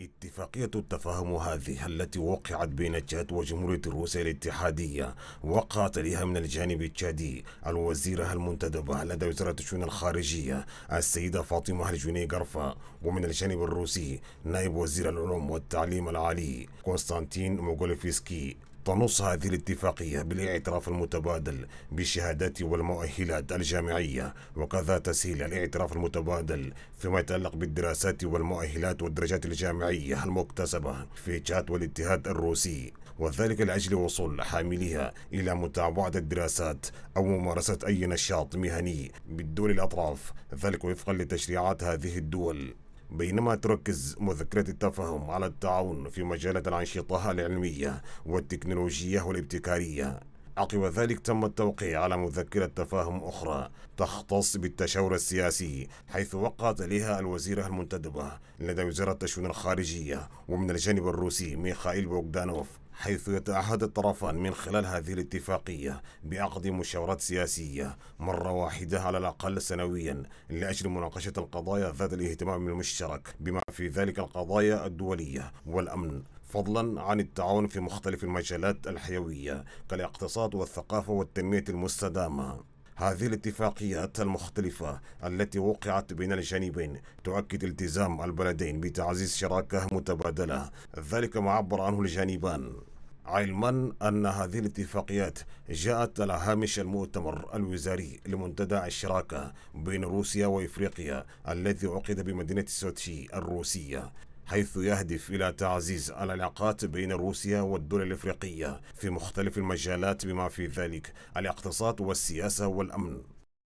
اتفاقية التفاهم هذه التي وقعت بين تشاد وجمهورية روسيا الاتحادية وقعت عليها من الجانب التشادي الوزيرة المنتدبة لدى وزارة الشؤون الخارجية السيدة فاطمة الجوني قرفة ومن الجانب الروسي نائب وزير العلوم والتعليم العالي كونستانتين موغولفسكي تنص هذه الاتفاقية بالاعتراف المتبادل بالشهادات والمؤهلات الجامعية وكذا تسهيل الاعتراف المتبادل فيما يتعلق بالدراسات والمؤهلات والدرجات الجامعية المكتسبة في جهات والاتحاد الروسي وذلك لأجل وصول حامليها إلى متابعة الدراسات أو ممارسة أي نشاط مهني بالدول الأطراف ذلك وفقا لتشريعات هذه الدول بينما تركز مذكرة التفاهم على التعاون في مجالات الأنشطة العلمية والتكنولوجية والابتكارية عقب ذلك تم التوقيع على مذكرة تفاهم أخرى تختص بالتشاور السياسي حيث وقعت لها الوزيرة المنتدبة لدى وزارة الشؤون الخارجية ومن الجانب الروسي ميخائيل بوغدانوف حيث يتعهد الطرفان من خلال هذه الاتفاقية بعقد مشاورات سياسية مرة واحدة على الأقل سنويا لأجل مناقشة القضايا ذات الاهتمام المشترك بما في ذلك القضايا الدولية والأمن فضلا عن التعاون في مختلف المجالات الحيوية كالاقتصاد والثقافة والتنمية المستدامة هذه الاتفاقيات المختلفة التي وقعت بين الجانبين تؤكد التزام البلدين بتعزيز شراكة متبادلة ذلك ما عبر عنه الجانبان علما أن هذه الاتفاقيات جاءت على هامش المؤتمر الوزاري لمنتدى الشراكة بين روسيا وإفريقيا الذي عقد بمدينة سوتشي الروسية حيث يهدف إلى تعزيز العلاقات بين روسيا والدول الإفريقية في مختلف المجالات بما في ذلك الاقتصاد والسياسة والأمن